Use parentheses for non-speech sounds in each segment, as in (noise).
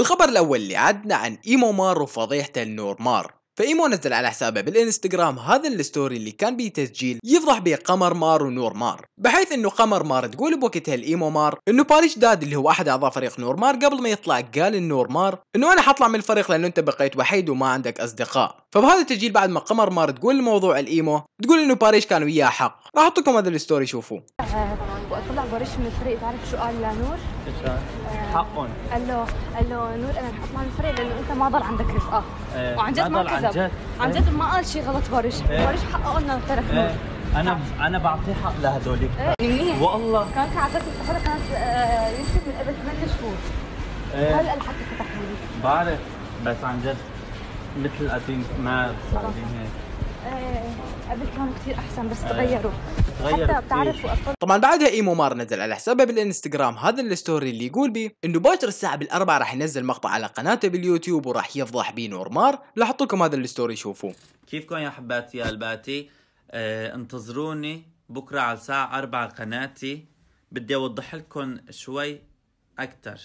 الخبر الأول اللي عدنا عن إيمو مار وفضيحته النور مار فإيمو نزل على حسابه بالإنستغرام هذا الستوري اللي كان بيه تسجيل يفضح به قمر مار ونور مار بحيث انه قمر مار تقول بوقتها الايمو مار انه باريش داد اللي هو احد اعضاء فريق نور مار قبل ما يطلع قال النور مار انه انا حطلع من الفريق لانه انت بقيت وحيد وما عندك اصدقاء فبهذا التسجيل بعد ما قمر مار تقول الموضوع الايمو تقول انه باريش كان وياه حق راح احط لكم هذا الستوري شوفوه آه، طلع بريش من الفريق تعرف شو قال لنور؟ ايش قال؟ آه، حقهم قال له قال له نور انا بحط مع من الفريق لانه انت ما ضل عندك رفقه آه. ايه وعن جد ما كذب عن جد عن جد ما قال شيء غلط بريش ايه بريش حقه قلنا ترك ايه نور انا انا بعطيه حق لهدول ايه والله كانت على اساس السفره كانت آه، يمكن من قبل ثمان شهور ايه هلا الحكي فتح بعرف بس عن جد مثل قديم ما صار هيك آه، قبل كانوا كثير احسن بس آه، تغيروا تغير حتى بتعرفوا طبعا بعدها ايمو مار نزل على حسابه بالانستغرام هذا الستوري اللي يقول بيه انه باكر الساعه بالاربعه راح ينزل مقطع على قناته باليوتيوب وراح يفضح بيه نور مار لاحط لكم هذا الستوري شوفوه كيفكم يا حباتي يا الباتي آه انتظروني بكره على الساعه 4 قناتي بدي اوضح لكم شوي اكثر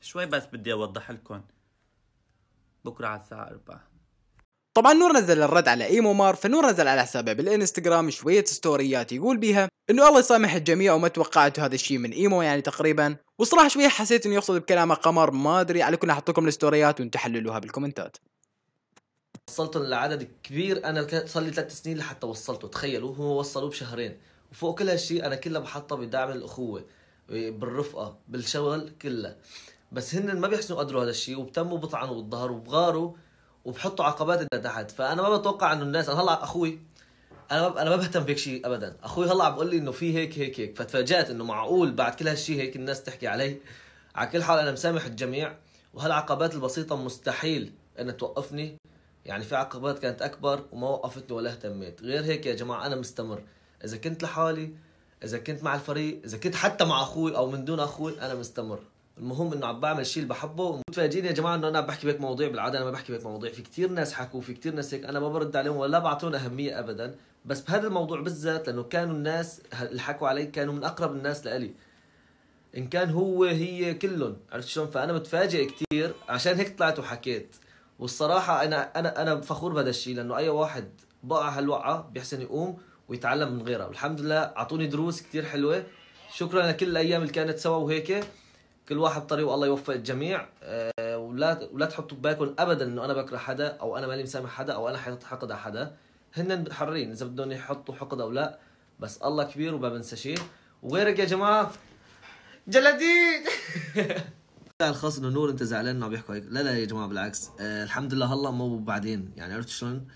شوي بس بدي اوضح لكم بكره على الساعه 4 طبعا نور نزل الرد على ايمو مار فنور نزل على حسابه بالانستغرام شويه ستوريات يقول بيها انه الله يسامح الجميع وما توقعت هذا الشيء من ايمو يعني تقريبا وصراحه شويه حسيت انه يقصد بكلامه قمر ما ادري على كل احط لكم الستوريات وانتم حللوها بالكومنتات وصلت لعدد كبير انا صار لي ثلاث سنين لحتى وصلته تخيلوا هو وصلوه بشهرين وفوق كل هالشيء انا كلها بحطه بدعم الاخوه بالرفقه بالشغل كلها بس هن ما بيحسنوا قدروا هذا الشيء وبتموا بطعنوا بالظهر وبغاروا وبحطوا عقبات تحت فانا ما بتوقع انه الناس انا هلا اخوي انا ما انا ما بهتم فيك شيء ابدا اخوي هلا عم بقول لي انه في هيك هيك هيك فتفاجات انه معقول بعد كل هالشيء هيك الناس تحكي علي على كل حال انا مسامح الجميع وهالعقبات البسيطه مستحيل ان توقفني يعني في عقبات كانت اكبر وما وقفتني ولا اهتميت غير هيك يا جماعه انا مستمر اذا كنت لحالي اذا كنت مع الفريق اذا كنت حتى مع اخوي او من دون اخوي انا مستمر المهم انه عم بعمل الشيء اللي بحبه متفاجئين يا جماعه انه انا بحكي بهيك مواضيع بالعاده انا ما بحكي بهيك مواضيع في كثير ناس حكوا في كثير ناس هيك انا ما برد عليهم ولا بعطيهم اهميه ابدا بس بهذا الموضوع بالذات لانه كانوا الناس اللي حكوا علي كانوا من اقرب الناس لإلي ان كان هو هي كلهم عرفت شلون فانا متفاجئ كثير عشان هيك طلعت وحكيت والصراحه انا انا انا فخور بهذا الشيء لانه اي واحد بقع هالوقعه بيحسن يقوم ويتعلم من غيرها والحمد لله اعطوني دروس كثير حلوه شكرا لكل الايام اللي كانت سوا وهيك كل واحد طريق والله يوفق الجميع آه، ولا ولا تحطوا ببالكم ابدا انه انا بكره حدا او انا مالي مسامح حدا او انا حقد على حدا هن حرين اذا بدهم يحطوا حقد او لا بس الله كبير وما بنسى شيء وغيرك يا جماعه جلاديد (laughs) الخاص انه نور انت زعلان انه عم يحكوا هيك لا لا يا جماعه بالعكس آه الحمد لله هلا مو بعدين يعني عرفت شلون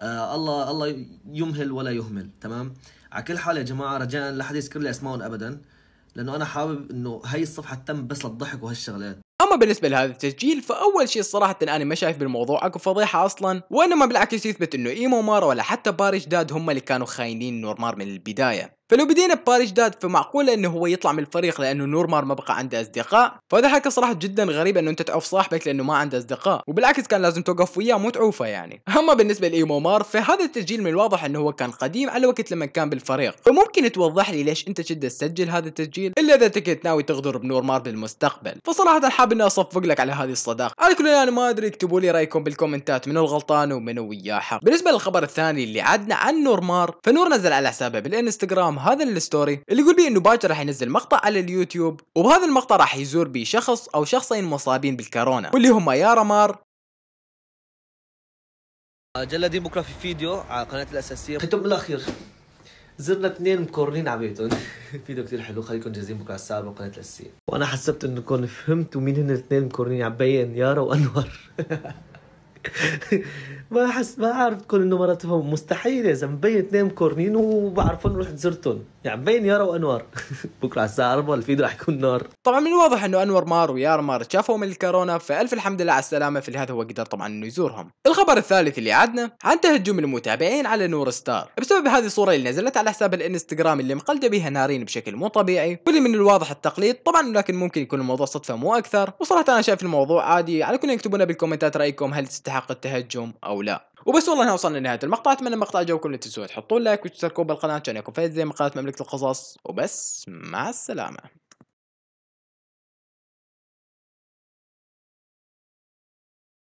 آه الله الله يمهل ولا يهمل تمام على كل حال يا جماعه رجاء لا حد يذكر لي اسمائهم ابدا لانه انا حابب انه هاي الصفحه تتم بس للضحك وهالشغلات اما بالنسبه لهذا التسجيل فاول شيء صراحه انا ما شايف بالموضوع اكو فضيحه اصلا وانما بالعكس يثبت انه ايمو مارا ولا حتى باري جداد هم اللي كانوا خاينين نورمار من البدايه فلو بدينا بباري جداد فمعقوله انه هو يطلع من الفريق لانه نورمار ما بقى عنده اصدقاء فهذا حكي صراحه جدا غريب انه انت تعوف صاحبك لانه ما عنده اصدقاء وبالعكس كان لازم توقف وياه مو تعوفه يعني اما بالنسبه لايمو مار فهذا التسجيل من الواضح انه هو كان قديم على وقت لما كان بالفريق فممكن توضح لي ليش انت جدا تسجل هذا التسجيل الا اذا انت كنت ناوي تغدر بنورمار بالمستقبل فصراحه حاب اني اصفق لك على هذه الصداقه على كل انا ما ادري اكتبوا لي رايكم بالكومنتات من الغلطان ومن وياه حق بالنسبه للخبر الثاني اللي عدنا عن نورمار فنور نزل على حسابه بالانستغرام هذا الستوري اللي يقول بيه انه باكر راح ينزل مقطع على اليوتيوب وبهذا المقطع راح يزور بيه شخص او شخصين مصابين بالكورونا واللي هم رمار جلدي بكره في فيديو على قناه الاساسيه ختم بالاخير زرنا اثنين مكورنين على بيتهم (laughs) فيديو كثير حلو خليكم جاهزين بكره الساعه بقناه الاساسيه وانا حسبت انكم فهمتوا مين هن الاثنين مكورنين عبين يارا وانور (laughs) (laughs) ما احس ما اعرف تكون انه مرتهم مستحيل يا زلمه مبين اثنين كورنين وبعرفهم رحت زرتهم يعني مبين يارا وانوار (laughs) بكره على الساعه 4 الفيديو راح يكون نار طبعا من الواضح انه انور مار مار شافوا من الكورونا فالف الحمد لله على السلامه في هذا هو قدر طبعا انه يزورهم الخبر الثالث اللي عدنا عن تهجم المتابعين على نور ستار بسبب هذه الصوره اللي نزلت على حساب الانستغرام اللي مقلده بها نارين بشكل مو طبيعي واللي من الواضح التقليد طبعا لكن ممكن يكون الموضوع صدفه مو اكثر وصراحه انا شايف الموضوع عادي على كل يكتبونا بالكومنتات رايكم هل تستحق التهجم او لا وبس والله هنا وصلنا لنهايه المقطع اتمنى المقطع جاكم لا تنسوا تحطوا لايك وتشتركوا بالقناه عشان يكون فايز زي من مملكه القصص وبس مع السلامه